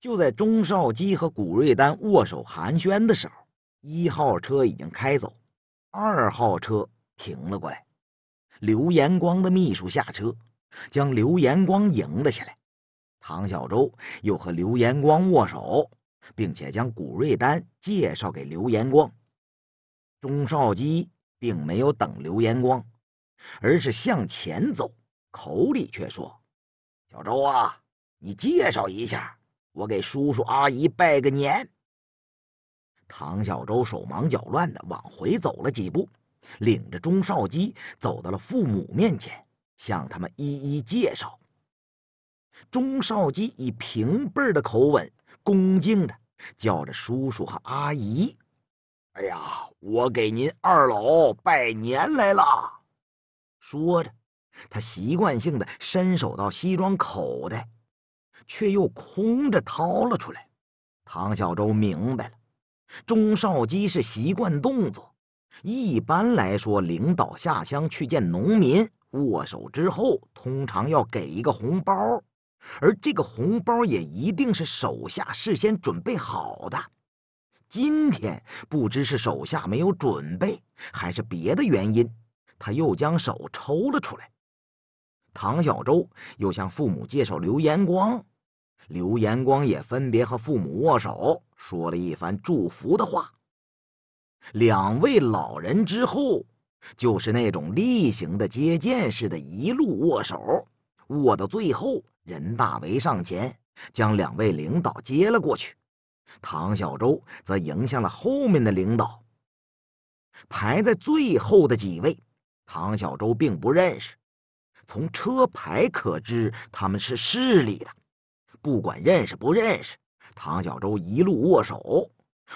就在钟少基和古瑞丹握手寒暄的时候，一号车已经开走，二号车停了过来。刘延光的秘书下车，将刘延光迎了下来。唐小舟又和刘延光握手，并且将古瑞丹介绍给刘延光。钟少基并没有等刘延光，而是向前走，口里却说：“小周啊，你介绍一下。”我给叔叔阿姨拜个年。唐小舟手忙脚乱的往回走了几步，领着钟少基走到了父母面前，向他们一一介绍。钟少基以平辈的口吻，恭敬的叫着叔叔和阿姨：“哎呀，我给您二老拜年来了。”说着，他习惯性的伸手到西装口袋。却又空着掏了出来。唐小周明白了，钟少基是习惯动作。一般来说，领导下乡去见农民，握手之后，通常要给一个红包，而这个红包也一定是手下事先准备好的。今天不知是手下没有准备，还是别的原因，他又将手抽了出来。唐小周又向父母介绍刘延光。刘延光也分别和父母握手，说了一番祝福的话。两位老人之后，就是那种例行的接见似的一路握手，握到最后，任大为上前将两位领导接了过去，唐小舟则迎向了后面的领导。排在最后的几位，唐小舟并不认识，从车牌可知他们是市里的。不管认识不认识，唐小舟一路握手，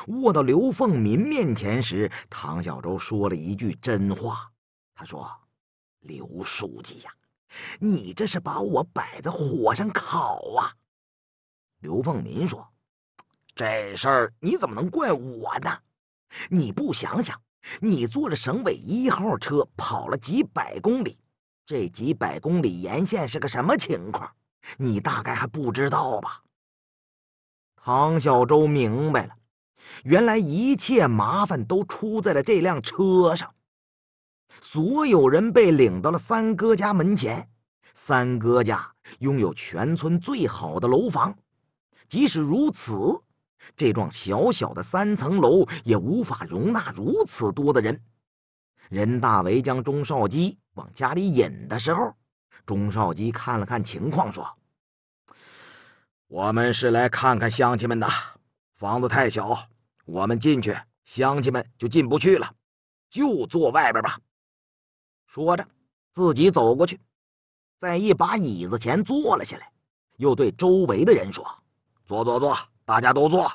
握到刘凤民面前时，唐小舟说了一句真话：“他说，刘书记呀，你这是把我摆在火上烤啊。”刘凤民说：“这事儿你怎么能怪我呢？你不想想，你坐着省委一号车跑了几百公里，这几百公里沿线是个什么情况？”你大概还不知道吧？唐小舟明白了，原来一切麻烦都出在了这辆车上。所有人被领到了三哥家门前。三哥家拥有全村最好的楼房，即使如此，这幢小小的三层楼也无法容纳如此多的人。任大为将钟少基往家里引的时候。钟少基看了看情况，说：“我们是来看看乡亲们的房子太小，我们进去，乡亲们就进不去了，就坐外边吧。”说着，自己走过去，在一把椅子前坐了下来，又对周围的人说：“坐坐坐，大家都坐。”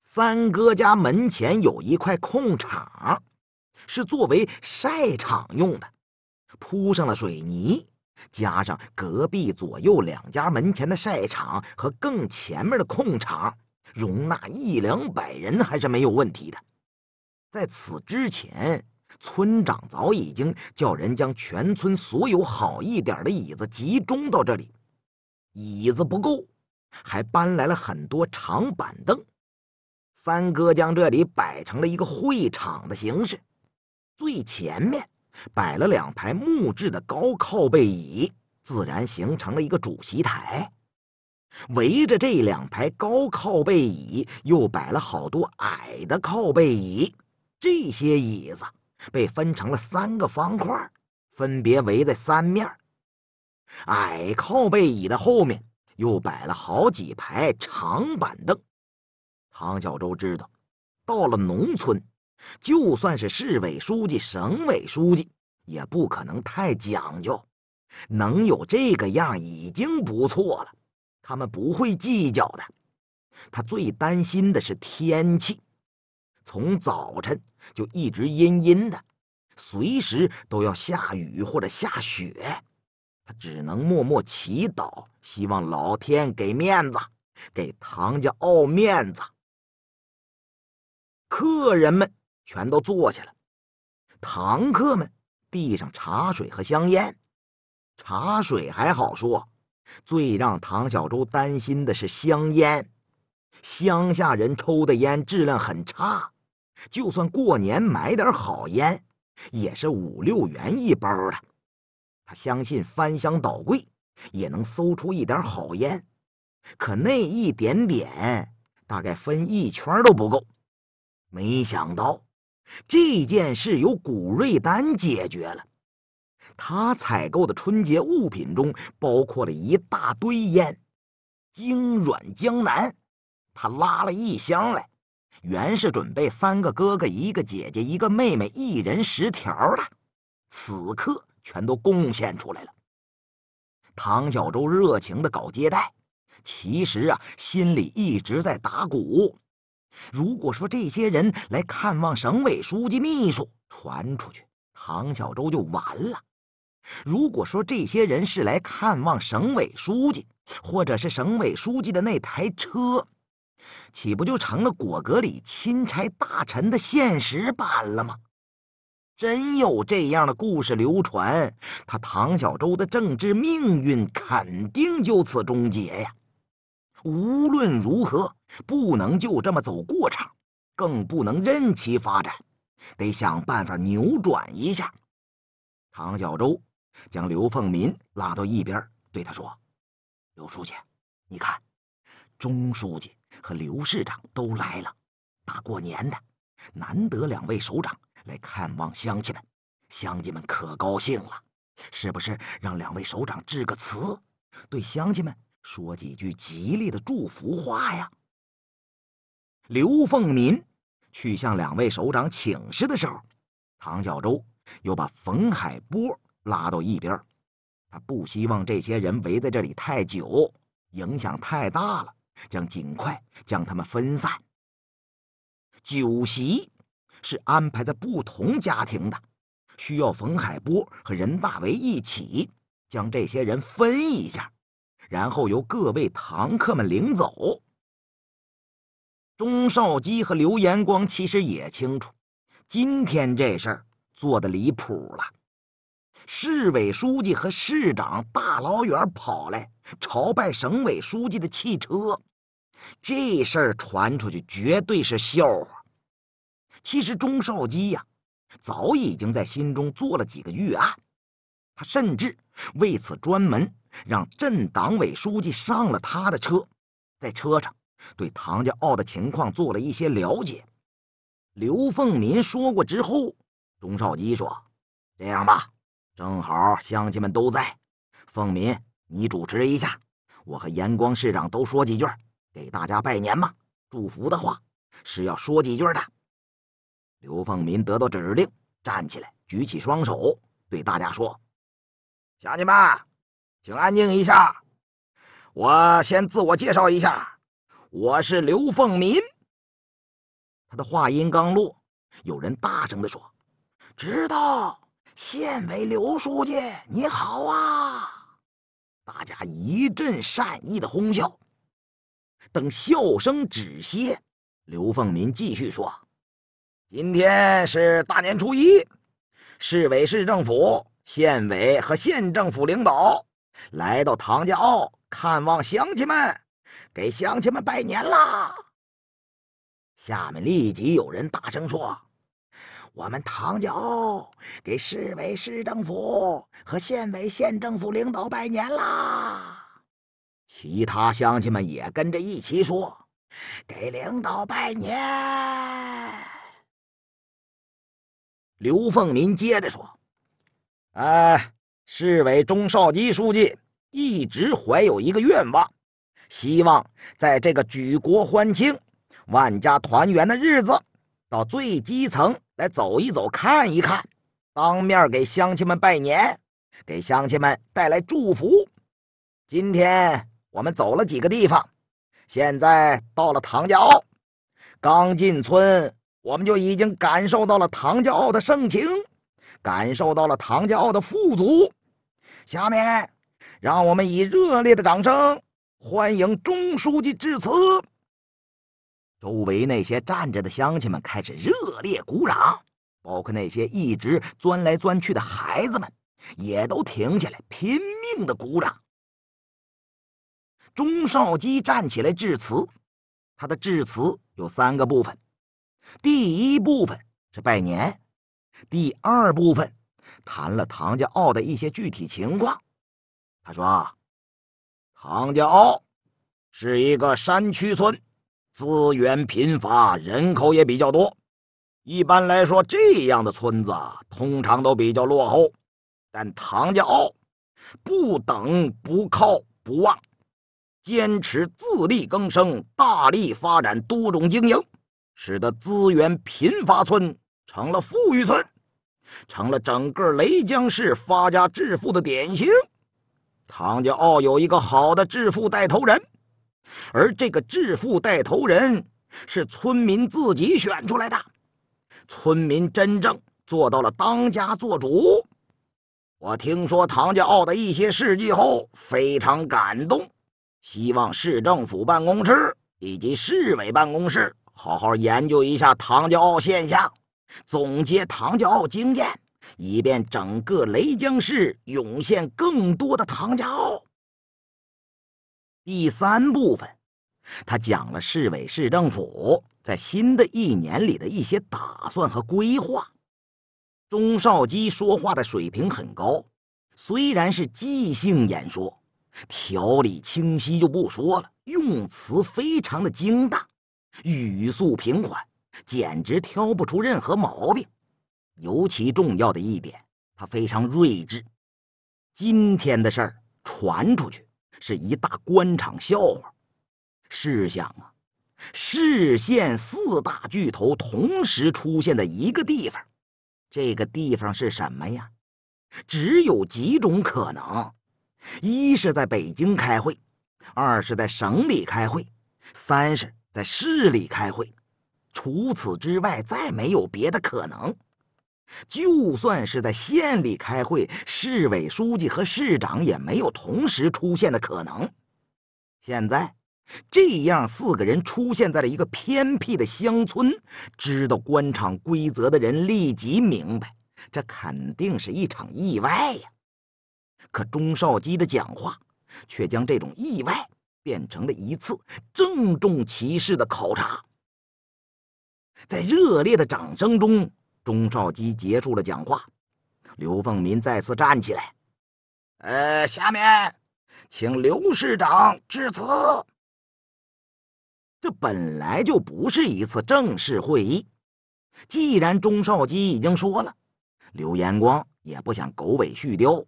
三哥家门前有一块空场，是作为晒场用的。铺上了水泥，加上隔壁左右两家门前的晒场和更前面的空场，容纳一两百人还是没有问题的。在此之前，村长早已经叫人将全村所有好一点的椅子集中到这里。椅子不够，还搬来了很多长板凳。三哥将这里摆成了一个会场的形式，最前面。摆了两排木质的高靠背椅，自然形成了一个主席台。围着这两排高靠背椅，又摆了好多矮的靠背椅。这些椅子被分成了三个方块，分别围在三面。矮靠背椅的后面又摆了好几排长板凳。唐小舟知道，到了农村。就算是市委书记、省委书记，也不可能太讲究。能有这个样已经不错了，他们不会计较的。他最担心的是天气，从早晨就一直阴阴的，随时都要下雨或者下雪。他只能默默祈祷，希望老天给面子，给唐家傲面子。客人们。全都坐下了，堂客们递上茶水和香烟。茶水还好说，最让唐小猪担心的是香烟。乡下人抽的烟质量很差，就算过年买点好烟，也是五六元一包的。他相信翻箱倒柜也能搜出一点好烟，可那一点点大概分一圈都不够。没想到。这件事由古瑞丹解决了。他采购的春节物品中包括了一大堆烟，京软江南，他拉了一箱来，原是准备三个哥哥、一个姐姐、一个妹妹一人十条的，此刻全都贡献出来了。唐小舟热情的搞接待，其实啊，心里一直在打鼓。如果说这些人来看望省委书记秘书，传出去，唐小舟就完了；如果说这些人是来看望省委书记，或者是省委书记的那台车，岂不就成了果戈里钦差大臣的现实版了吗？真有这样的故事流传，他唐小舟的政治命运肯定就此终结呀！无论如何，不能就这么走过场，更不能任其发展，得想办法扭转一下。唐小舟将刘凤民拉到一边，对他说：“刘书记，你看，钟书记和刘市长都来了，大过年的，难得两位首长来看望乡亲们，乡亲们可高兴了，是不是让两位首长致个词，对乡亲们？”说几句吉利的祝福话呀。刘凤民去向两位首长请示的时候，唐小舟又把冯海波拉到一边。他不希望这些人围在这里太久，影响太大了，将尽快将他们分散。酒席是安排在不同家庭的，需要冯海波和任大为一起将这些人分一下。然后由各位堂客们领走。钟少基和刘延光其实也清楚，今天这事儿做的离谱了。市委书记和市长大老远跑来朝拜省委书记的汽车，这事儿传出去绝对是笑话。其实钟少基呀，早已经在心中做了几个预案，他甚至为此专门。让镇党委书记上了他的车，在车上，对唐家坳的情况做了一些了解。刘凤民说过之后，钟少基说：“这样吧，正好乡亲们都在，凤民，你主持一下，我和严光市长都说几句，给大家拜年嘛，祝福的话是要说几句的。”刘凤民得到指令，站起来，举起双手，对大家说：“乡亲们。”请安静一下，我先自我介绍一下，我是刘凤民。他的话音刚落，有人大声的说：“知道，县委刘书记你好啊！”大家一阵善意的哄笑。等笑声止歇，刘凤民继续说：“今天是大年初一，市委、市政府、县委和县政府领导。”来到唐家坳看望乡亲们，给乡亲们拜年啦。下面立即有人大声说：“我们唐家坳给市委市政府和县委县政府领导拜年啦！”其他乡亲们也跟着一起说：“给领导拜年。”刘凤林接着说：“哎。”市委钟少基书记一直怀有一个愿望，希望在这个举国欢庆、万家团圆的日子，到最基层来走一走、看一看，当面给乡亲们拜年，给乡亲们带来祝福。今天我们走了几个地方，现在到了唐家坳，刚进村，我们就已经感受到了唐家坳的盛情。感受到了唐家坳的富足，下面让我们以热烈的掌声欢迎钟书记致辞。周围那些站着的乡亲们开始热烈鼓掌，包括那些一直钻来钻去的孩子们，也都停下来拼命的鼓掌。钟少基站起来致辞，他的致辞有三个部分，第一部分是拜年。第二部分，谈了唐家坳的一些具体情况。他说：“唐家坳是一个山区村，资源贫乏，人口也比较多。一般来说，这样的村子通常都比较落后。但唐家坳不等不靠不忘，坚持自力更生，大力发展多种经营，使得资源贫乏村。”成了富裕村，成了整个雷江市发家致富的典型。唐家坳有一个好的致富带头人，而这个致富带头人是村民自己选出来的，村民真正做到了当家做主。我听说唐家坳的一些事迹后，非常感动，希望市政府办公室以及市委办公室好好研究一下唐家坳现象。总结唐家傲经验，以便整个雷江市涌现更多的唐家傲。第三部分，他讲了市委市政府在新的一年里的一些打算和规划。钟少基说话的水平很高，虽然是即兴演说，条理清晰就不说了，用词非常的精当，语速平缓。简直挑不出任何毛病。尤其重要的一点，他非常睿智。今天的事儿传出去，是一大官场笑话。试想啊，市县四大巨头同时出现在一个地方，这个地方是什么呀？只有几种可能：一是在北京开会，二是在省里开会，三是在市里开会。除此之外，再没有别的可能。就算是在县里开会，市委书记和市长也没有同时出现的可能。现在，这样四个人出现在了一个偏僻的乡村，知道官场规则的人立即明白，这肯定是一场意外呀。可钟少基的讲话，却将这种意外变成了一次郑重其事的考察。在热烈的掌声中，钟少基结束了讲话。刘凤民再次站起来：“呃，下面请刘市长致辞。”这本来就不是一次正式会议。既然钟少基已经说了，刘延光也不想狗尾续貂，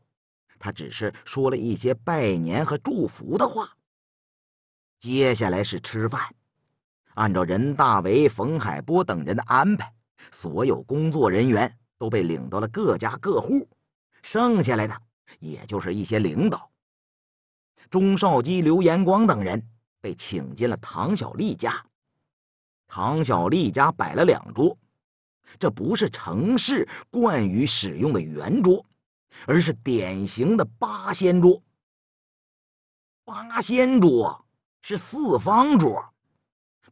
他只是说了一些拜年和祝福的话。接下来是吃饭。按照任大为、冯海波等人的安排，所有工作人员都被领到了各家各户。剩下来的，也就是一些领导，钟少基、刘延光等人被请进了唐小丽家。唐小丽家摆了两桌，这不是城市惯于使用的圆桌，而是典型的八仙桌。八仙桌是四方桌。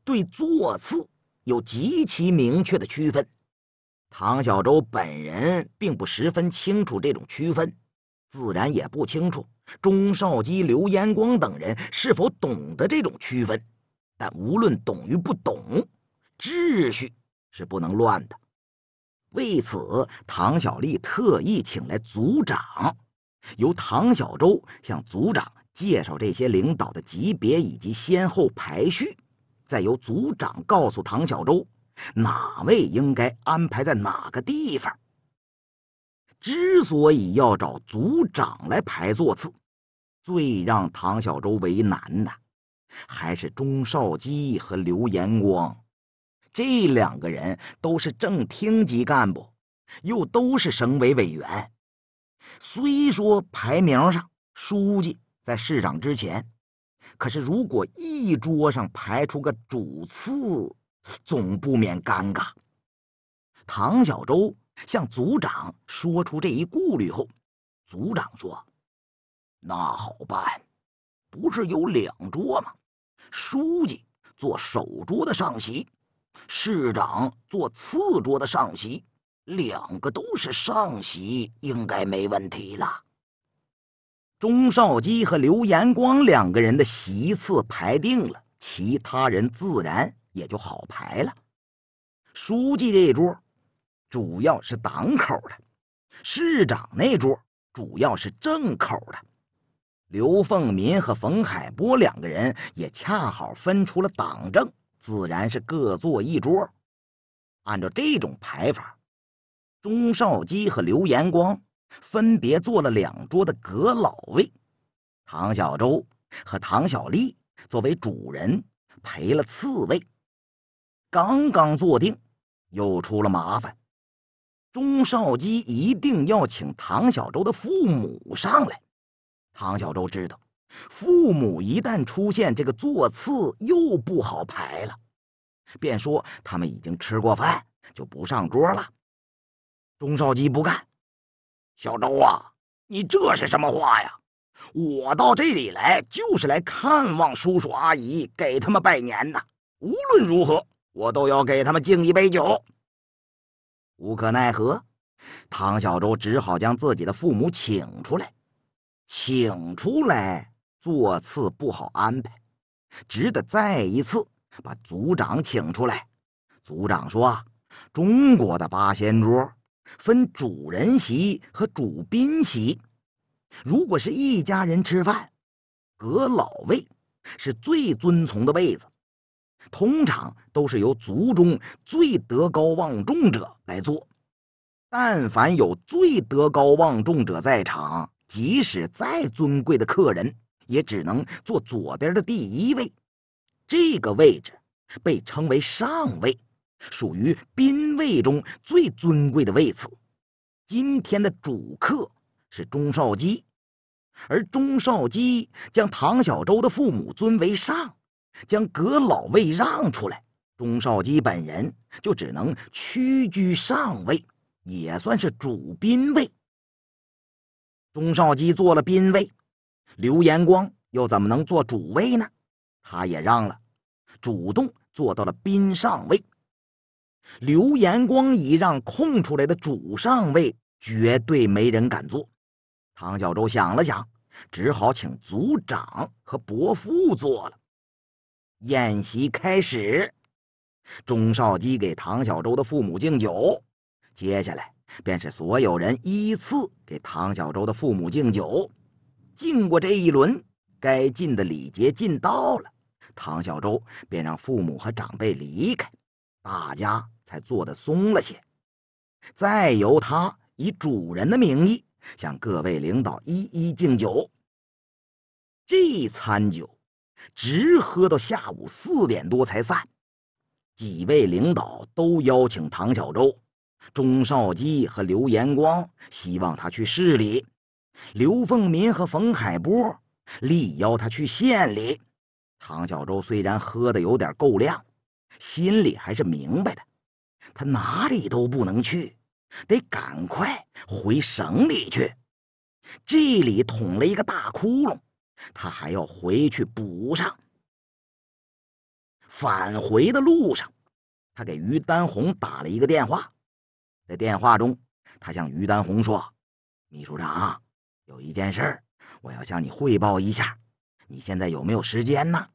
对座次有极其明确的区分，唐小舟本人并不十分清楚这种区分，自然也不清楚钟少基、刘延光等人是否懂得这种区分。但无论懂与不懂，秩序是不能乱的。为此，唐小丽特意请来组长，由唐小舟向组长介绍这些领导的级别以及先后排序。再由组长告诉唐小舟，哪位应该安排在哪个地方。之所以要找组长来排座次，最让唐小舟为难的，还是钟少基和刘延光，这两个人都是正厅级干部，又都是省委委员。虽说排名上，书记在市长之前。可是，如果一桌上排出个主次，总不免尴尬。唐小舟向族长说出这一顾虑后，族长说：“那好办，不是有两桌吗？书记坐首桌的上席，市长坐次桌的上席，两个都是上席，应该没问题了。”钟少基和刘延光两个人的席次排定了，其他人自然也就好排了。书记这桌主要是党口的，市长那桌主要是政口的。刘凤民和冯海波两个人也恰好分出了党政，自然是各坐一桌。按照这种排法，钟少基和刘延光。分别坐了两桌的阁老位，唐小舟和唐小丽作为主人陪了次位。刚刚坐定，又出了麻烦。钟少基一定要请唐小舟的父母上来。唐小舟知道，父母一旦出现，这个座次又不好排了，便说他们已经吃过饭，就不上桌了。钟少基不干。小周啊，你这是什么话呀？我到这里来就是来看望叔叔阿姨，给他们拜年呐。无论如何，我都要给他们敬一杯酒。无可奈何，唐小周只好将自己的父母请出来，请出来座次不好安排，只得再一次把族长请出来。族长说：“中国的八仙桌。”分主人席和主宾席，如果是一家人吃饭，阁老位是最尊崇的位子，通常都是由族中最德高望重者来坐。但凡有最德高望重者在场，即使再尊贵的客人，也只能坐左边的第一位，这个位置被称为上位。属于宾位中最尊贵的位次。今天的主客是钟少基，而钟少基将唐小舟的父母尊为上，将阁老位让出来，钟少基本人就只能屈居上位，也算是主宾位。钟少基做了宾位，刘延光又怎么能做主位呢？他也让了，主动做到了宾上位。刘延光一让空出来的主上位，绝对没人敢坐。唐小舟想了想，只好请族长和伯父坐了。宴席开始，钟少基给唐小舟的父母敬酒，接下来便是所有人依次给唐小舟的父母敬酒。敬过这一轮，该尽的礼节尽到了，唐小舟便让父母和长辈离开，大家。做的松了些，再由他以主人的名义向各位领导一一敬酒。这餐酒直喝到下午四点多才散。几位领导都邀请唐小舟、钟少基和刘延光，希望他去市里；刘凤民和冯海波力邀他去县里。唐小舟虽然喝的有点够量，心里还是明白的。他哪里都不能去，得赶快回省里去。这里捅了一个大窟窿，他还要回去补上。返回的路上，他给于丹红打了一个电话，在电话中，他向于丹红说：“秘书长，有一件事我要向你汇报一下，你现在有没有时间呢？”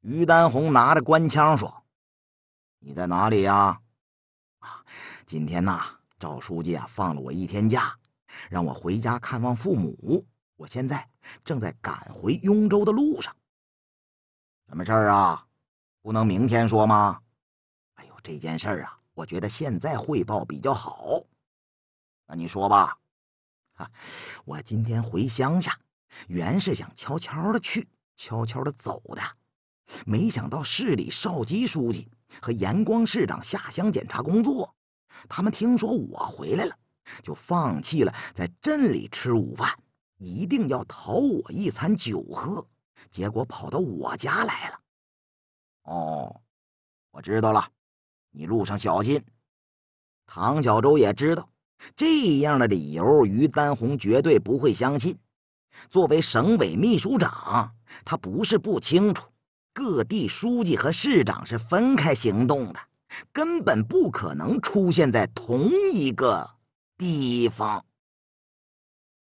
于丹红拿着官腔说。你在哪里呀？啊，今天呐，赵书记啊放了我一天假，让我回家看望父母。我现在正在赶回雍州的路上。什么事儿啊？不能明天说吗？哎呦，这件事儿啊，我觉得现在汇报比较好。那你说吧。哈，我今天回乡下，原是想悄悄的去，悄悄的走的，没想到市里少基书记。和严光市长下乡检查工作，他们听说我回来了，就放弃了在镇里吃午饭，一定要讨我一餐酒喝，结果跑到我家来了。哦，我知道了，你路上小心。唐小舟也知道，这样的理由于丹红绝对不会相信。作为省委秘书长，他不是不清楚。各地书记和市长是分开行动的，根本不可能出现在同一个地方。